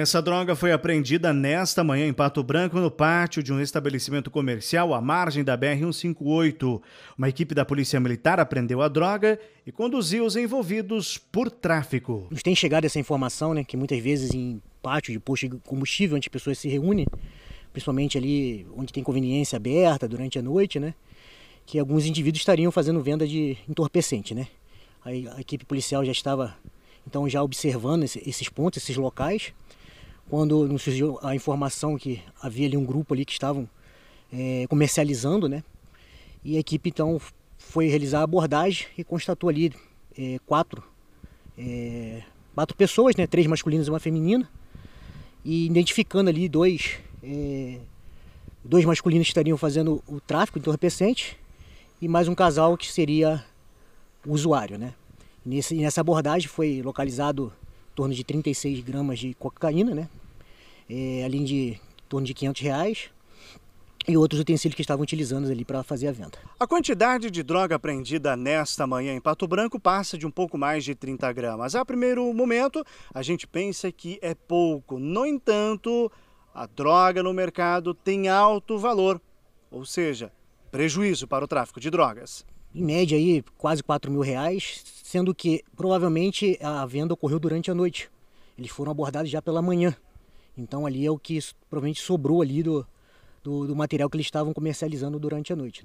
Essa droga foi apreendida nesta manhã em Pato Branco, no pátio de um estabelecimento comercial à margem da BR-158. Uma equipe da Polícia Militar apreendeu a droga e conduziu os envolvidos por tráfico. Nos tem chegado essa informação, né, que muitas vezes em pátio de posto de combustível, onde as pessoas se reúnem, principalmente ali onde tem conveniência aberta durante a noite, né, que alguns indivíduos estariam fazendo venda de entorpecente, né. A, equipe policial já estava então já observando esses pontos, esses locais quando nos surgiu a informação que havia ali um grupo ali que estavam é, comercializando, né? E a equipe então foi realizar a abordagem e constatou ali é, quatro, é, quatro pessoas, né? Três masculinas e uma feminina. E identificando ali dois, é, dois masculinos que estariam fazendo o tráfico de entorpecente e mais um casal que seria o usuário, né? Nesse, nessa abordagem foi localizado em torno de 36 gramas de cocaína, né? é, além de em torno de 500 reais e outros utensílios que estavam utilizando ali para fazer a venda. A quantidade de droga apreendida nesta manhã em Pato Branco passa de um pouco mais de 30 gramas. A primeiro momento, a gente pensa que é pouco. No entanto, a droga no mercado tem alto valor, ou seja, prejuízo para o tráfico de drogas. Em média, aí, quase 4 mil reais, sendo que provavelmente a venda ocorreu durante a noite. Eles foram abordados já pela manhã. Então ali é o que provavelmente sobrou ali do, do, do material que eles estavam comercializando durante a noite. Né?